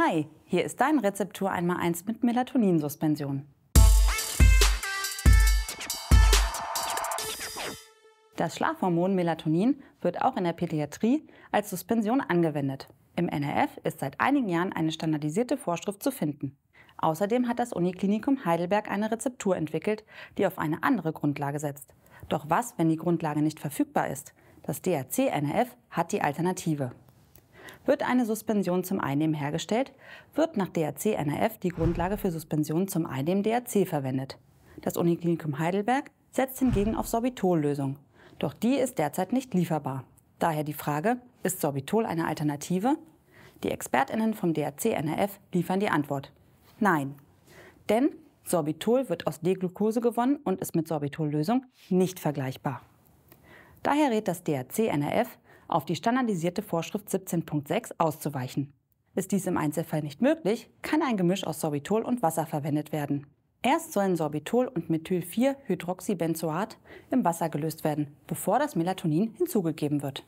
Hi, hier ist dein Rezeptur einmal eins mit Melatoninsuspension. Das Schlafhormon Melatonin wird auch in der Pädiatrie als Suspension angewendet. Im NRF ist seit einigen Jahren eine standardisierte Vorschrift zu finden. Außerdem hat das Uniklinikum Heidelberg eine Rezeptur entwickelt, die auf eine andere Grundlage setzt. Doch was, wenn die Grundlage nicht verfügbar ist? Das DRC-NRF hat die Alternative. Wird eine Suspension zum Einnehmen hergestellt, wird nach DRC-NRF die Grundlage für Suspension zum Einnehmen DRC verwendet. Das Uniklinikum Heidelberg setzt hingegen auf Sorbitol-Lösung. Doch die ist derzeit nicht lieferbar. Daher die Frage, ist Sorbitol eine Alternative? Die ExpertInnen vom DRC-NRF liefern die Antwort. Nein. Denn Sorbitol wird aus D-Glucose gewonnen und ist mit Sorbitol-Lösung nicht vergleichbar. Daher rät das DRC-NRF, auf die standardisierte Vorschrift 17.6 auszuweichen. Ist dies im Einzelfall nicht möglich, kann ein Gemisch aus Sorbitol und Wasser verwendet werden. Erst sollen Sorbitol und Methyl-4-Hydroxybenzoat im Wasser gelöst werden, bevor das Melatonin hinzugegeben wird.